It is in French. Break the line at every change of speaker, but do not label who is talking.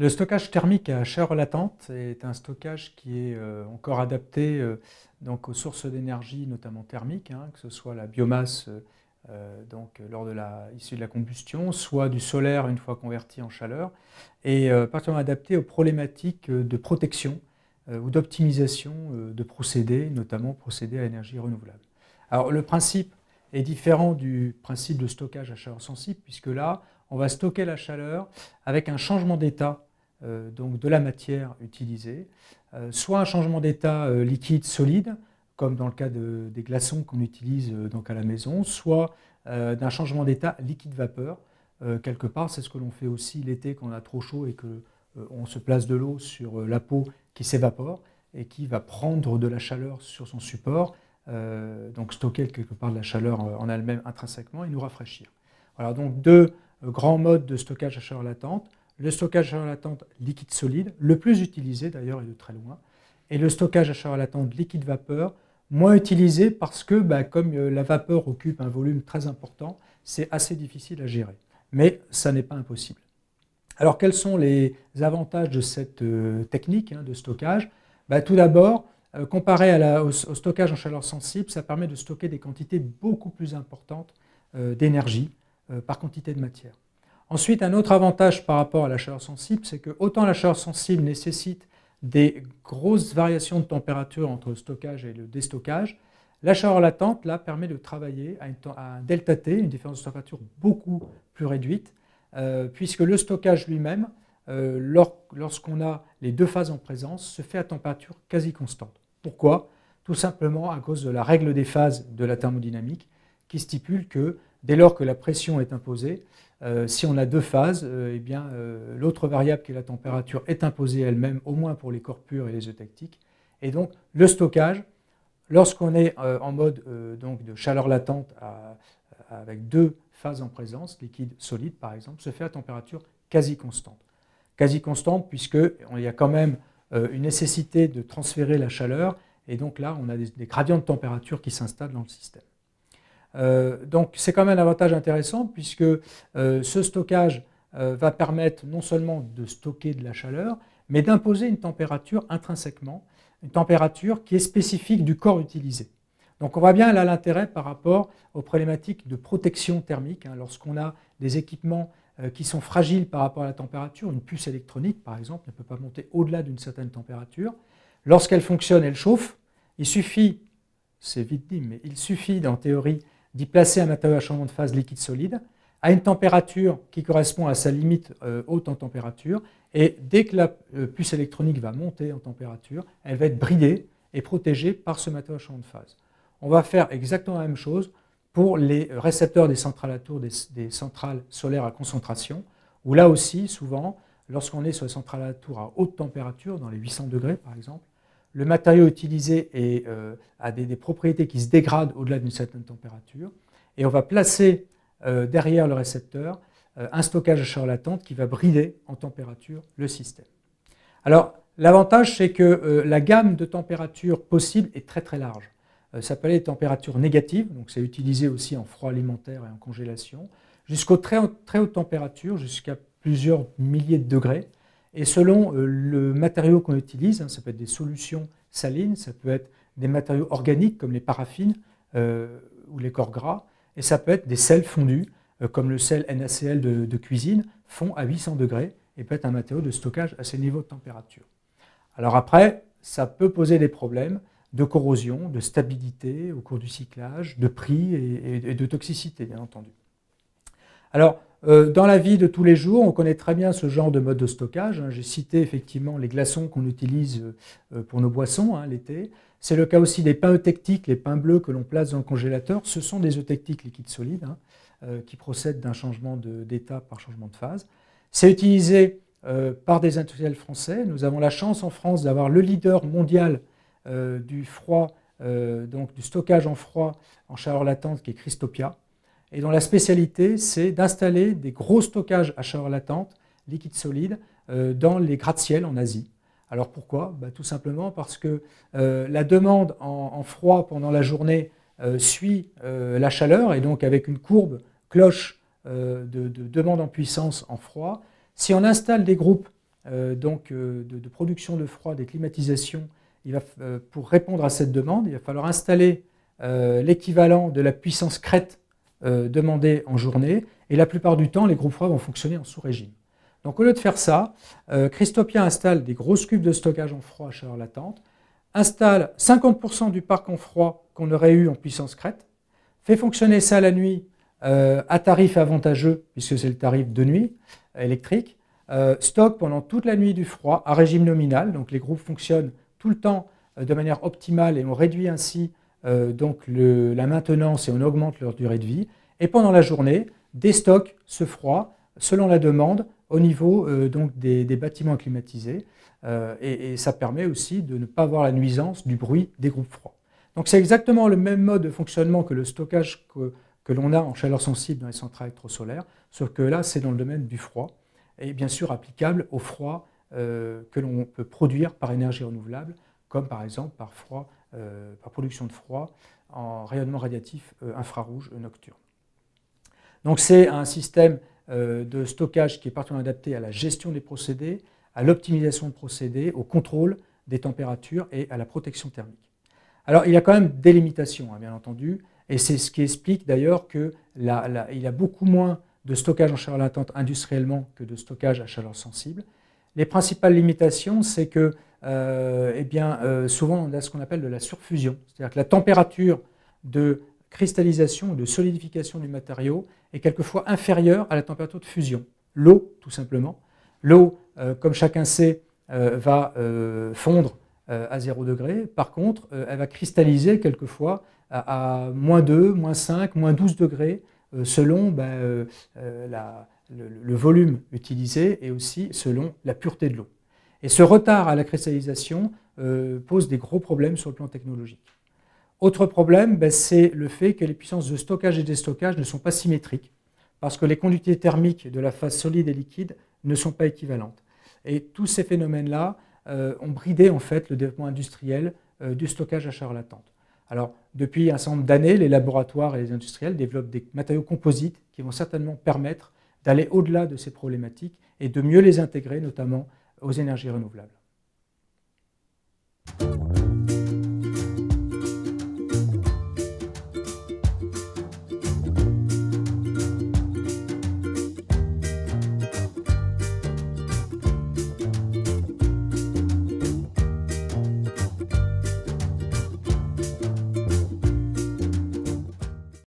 Le stockage thermique à chaleur latente est un stockage qui est euh, encore adapté euh, donc aux sources d'énergie, notamment thermique, hein, que ce soit la biomasse euh, donc, lors de la, issue de la combustion, soit du solaire une fois converti en chaleur, et particulièrement adapté aux problématiques de protection ou d'optimisation de procédés, notamment procédés à énergie renouvelable. Alors le principe est différent du principe de stockage à chaleur sensible, puisque là, on va stocker la chaleur avec un changement d'état euh, donc de la matière utilisée, euh, soit un changement d'état euh, liquide solide, comme dans le cas des glaçons qu'on utilise donc à la maison, soit d'un changement d'état liquide-vapeur. quelque part, c'est ce que l'on fait aussi l'été quand on a trop chaud et que se place de l'eau sur la peau qui s'évapore et qui va prendre de la chaleur sur son support, donc stocker quelque part de la chaleur en elle-même intrinsèquement et nous rafraîchir. Voilà donc deux grands modes de stockage à chaleur latente, le stockage à chaleur latente liquide solide, le plus utilisé d'ailleurs et de très loin, et le stockage à chaleur latente liquide vapeur, moins utilisé parce que bah, comme euh, la vapeur occupe un volume très important, c'est assez difficile à gérer. Mais ça n'est pas impossible. Alors quels sont les avantages de cette euh, technique hein, de stockage bah, Tout d'abord, euh, comparé au, stockage en chaleur sensible, ça permet de stocker des quantités beaucoup plus importantes d'énergie par quantité de matière. Ensuite, un autre avantage par rapport à la chaleur sensible, c'est que autant la chaleur sensible nécessite des grosses variations de température entre le stockage et le déstockage, la chaleur latente, là, permet de travailler à, un delta T, une différence de température beaucoup plus réduite, euh, puisque le stockage lui-même, euh, lorsqu'on a les deux phases en présence, se fait à température quasi constante. Pourquoi Tout simplement à cause de la règle des phases de la thermodynamique, qui stipule que dès lors que la pression est imposée, euh, si on a deux phases, euh, eh bien, euh, l'autre variable qui est la température est imposée elle-même, au moins pour les corps purs et les œufs tactiques. Et donc, le stockage, lorsqu'on est en mode de chaleur latente avec deux phases en présence, liquide, solide par exemple, se fait à température quasi constante. Quasi constante puisqu'il y a quand même une nécessité de transférer la chaleur, et donc là, on a des gradients de température qui s'installent dans le système. Euh, donc c'est quand même un avantage intéressant puisque euh, ce stockage euh, va permettre non seulement de stocker de la chaleur, mais d'imposer une température intrinsèquement, une température qui est spécifique du corps utilisé. Donc on voit bien là l'intérêt par rapport aux problématiques de protection thermique. Hein, lorsqu'on a des équipements qui sont fragiles par rapport à la température, une puce électronique par exemple ne peut pas monter au-delà d'une certaine température. Lorsqu'elle fonctionne, elle chauffe. Il suffit, c'est vite dit, mais il suffit en théorie d'y placer un matériau à changement de phase liquide-solide à une température qui correspond à sa limite euh, haute en température. Et dès que la euh, puce électronique va monter en température, elle va être bridée et protégée par ce matériau à changement de phase. On va faire exactement la même chose pour les récepteurs des centrales à tour, des, centrales solaires à concentration, où là aussi, souvent, lorsqu'on est sur les centrales à tour à haute température, dans les 800 degrés par exemple, le matériau utilisé euh, a des, propriétés qui se dégradent au-delà d'une certaine température, et on va placer euh, derrière le récepteur euh, un stockage à chaleur latente qui va brider en température le système. Alors, l'avantage, c'est que la gamme de température possible est très très large. ça peut aller températures négatives, donc c'est utilisé aussi en froid alimentaire et en congélation, jusqu'aux très, très hautes températures, jusqu'à plusieurs milliers de degrés, et selon euh, le matériau qu'on utilise, hein, ça peut être des solutions salines, ça peut être des matériaux organiques comme les paraffines euh, ou les corps gras, et ça peut être des sels fondus euh, comme le sel NaCl de, cuisine, fond à 800 degrés et peut être un matériau de stockage à ces niveaux de température. Alors après, ça peut poser des problèmes de corrosion, de stabilité au cours du cyclage, de prix et, et de toxicité, bien entendu. Alors, euh, dans la vie de tous les jours, on connaît très bien ce genre de mode de stockage. Hein. J'ai cité effectivement les glaçons qu'on utilise euh, euh, pour nos boissons hein, l'été. C'est le cas aussi des pains eutectiques, les pains bleus que l'on place dans le congélateur. Ce sont des eutectiques liquides solides hein, qui procèdent d'un changement d'état par changement de phase. C'est utilisé par des industriels français. Nous avons la chance en France d'avoir le leader mondial du froid, donc du stockage en froid en chaleur latente, qui est Christopia et dont la spécialité, c'est d'installer des gros stockages à chaleur latente, liquide solide, euh, dans les gratte ciels en Asie. Alors pourquoi bah, Tout simplement parce que euh, la demande en, froid pendant la journée euh, suit la chaleur, et donc avec une courbe cloche de, demande en puissance en froid. Si on installe des groupes donc, de, production de froid, des climatisations, il va, pour répondre à cette demande, il va falloir installer l'équivalent de la puissance crête euh, demandé en journée, et la plupart du temps, les groupes froids vont fonctionner en sous-régime. Donc au lieu de faire ça, euh, installe des grosses cubes de stockage en froid à chaleur latente, installe 50% du parc en froid qu'on aurait eu en puissance crête, fait fonctionner ça la nuit euh, à tarif avantageux, puisque c'est le tarif de nuit euh, électrique, stocke pendant toute la nuit du froid à régime nominal, donc les groupes fonctionnent tout le temps de manière optimale et on réduit ainsi euh, donc la maintenance et on augmente leur durée de vie. Et pendant la journée, des stocks se froid selon la demande au niveau euh, des, bâtiments climatisés. Euh, et, ça permet aussi de ne pas avoir la nuisance du bruit des groupes froids. Donc c'est exactement le même mode de fonctionnement que le stockage que, l'on a en chaleur sensible dans les centrales électrosolaires, sauf que là c'est dans le domaine du froid, et bien sûr applicable au froid que l'on peut produire par énergie renouvelable, comme par exemple par froid euh, par production de froid en rayonnement radiatif euh, infrarouge euh, nocturne. Donc c'est un système de stockage qui est particulièrement adapté à la gestion des procédés, à l'optimisation de procédés, au contrôle des températures et à la protection thermique. Alors il y a quand même des limitations, hein, bien entendu, et c'est ce qui explique d'ailleurs qu'il y a beaucoup moins de stockage en chaleur latente industriellement que de stockage à chaleur sensible. Les principales limitations, c'est que euh, eh bien, euh, souvent on a ce qu'on appelle de la surfusion, c'est-à-dire que la température de cristallisation de solidification du matériau est quelquefois inférieure à la température de fusion. L'eau, tout simplement. L'eau, euh, comme chacun sait, va fondre à 0 degré. Par contre, elle va cristalliser quelquefois à, moins 2, moins 5, moins 12 degrés, selon ben, la le, volume utilisé et aussi selon la pureté de l'eau. Et ce retard à la cristallisation euh, pose des gros problèmes sur le plan technologique. Autre problème, ben, c'est le fait que les puissances de stockage et de déstockage ne sont pas symétriques, parce que les conductivités thermiques de la phase solide et liquide ne sont pas équivalentes. Et tous ces phénomènes-là euh, ont bridé en fait le développement industriel euh, du stockage à chaleur latente. Alors, depuis un certain nombre d'années, les laboratoires et les industriels développent des matériaux composites qui vont certainement permettre d'aller au-delà de ces problématiques et de mieux les intégrer, notamment aux énergies renouvelables.